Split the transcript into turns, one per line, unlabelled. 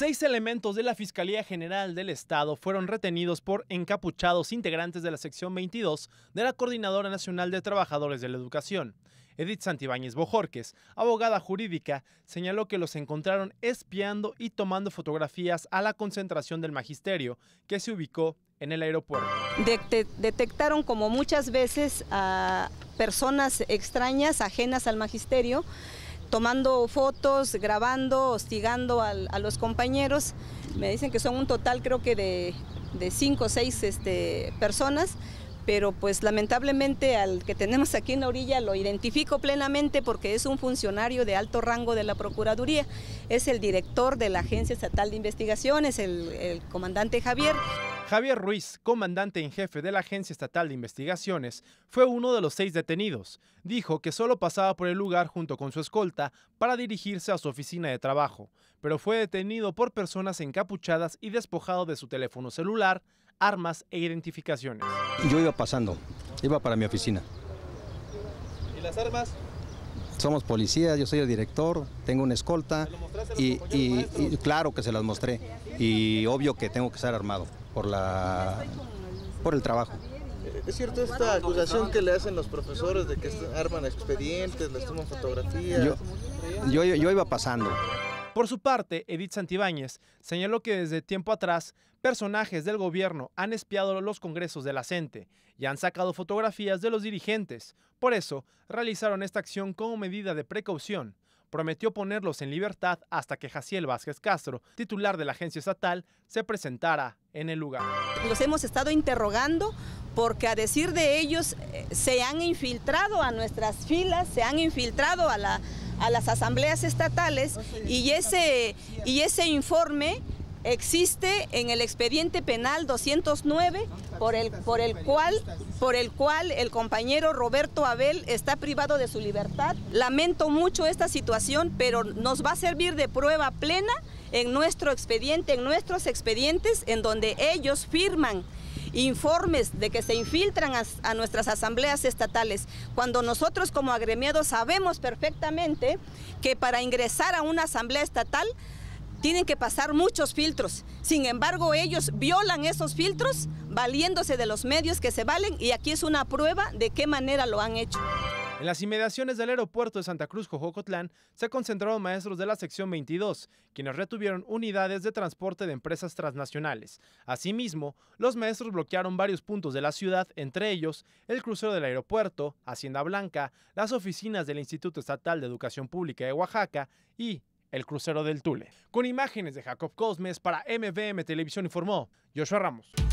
Seis elementos de la Fiscalía General del Estado fueron retenidos por encapuchados integrantes de la sección 22 de la Coordinadora Nacional de Trabajadores de la Educación. Edith Santibáñez Bojorques, abogada jurídica, señaló que los encontraron espiando y tomando fotografías a la concentración del magisterio que se ubicó en el aeropuerto.
detectaron como muchas veces a personas extrañas, ajenas al magisterio, tomando fotos, grabando, hostigando a los compañeros. Me dicen que son un total creo que de, de cinco o seis este, personas, pero pues lamentablemente al que tenemos aquí en la orilla lo identifico plenamente porque es un funcionario de alto rango de la Procuraduría, es el director de la Agencia Estatal de Investigaciones, el, el comandante Javier.
Javier Ruiz, comandante en jefe de la Agencia Estatal de Investigaciones, fue uno de los seis detenidos. Dijo que solo pasaba por el lugar junto con su escolta para dirigirse a su oficina de trabajo, pero fue detenido por personas encapuchadas y despojado de su teléfono celular, armas e identificaciones.
Yo iba pasando, iba para mi oficina. ¿Y las armas? Somos policías, yo soy el director, tengo una escolta y, y claro que se las mostré y obvio que tengo que estar armado por la por el trabajo. ¿Es cierto esta acusación que le hacen los profesores de que arman expedientes, les toman fotografías? Yo, yo, iba pasando.
Por su parte, Edith Santibáñez señaló que desde tiempo atrás personajes del gobierno han espiado los congresos de la CENTE y han sacado fotografías de los dirigentes. Por eso, realizaron esta acción como medida de precaución prometió ponerlos en libertad hasta que Jaciel Vázquez Castro, titular de la agencia estatal, se presentara en el
lugar. Los hemos estado interrogando porque a decir de ellos eh, se han infiltrado a nuestras filas, se han infiltrado a, las asambleas estatales y ese, y ese informe existe en el expediente penal 209 por el, por el, cual, por el cual el compañero Roberto Abel está privado de su libertad. Lamento mucho esta situación, pero nos va a servir de prueba plena en nuestro expediente, en nuestros expedientes, en donde ellos firman informes de que se infiltran a, a, nuestras asambleas estatales, cuando nosotros como agremiados sabemos perfectamente que para ingresar a una asamblea estatal tienen que pasar muchos filtros. Sin embargo, ellos violan esos filtros valiéndose de los medios que se valen y aquí es una prueba de qué manera lo han hecho.
En las inmediaciones del aeropuerto de Santa Cruz, Cojocotlán, se concentraron maestros de la sección 22, quienes retuvieron unidades de transporte de empresas transnacionales. Asimismo, los maestros bloquearon varios puntos de la ciudad, entre ellos el crucero del aeropuerto, Hacienda Blanca, las oficinas del Instituto Estatal de Educación Pública de Oaxaca y el crucero del Tule. Con imágenes de Jacob Cosmes para MVM Televisión informó Joshua Ramos.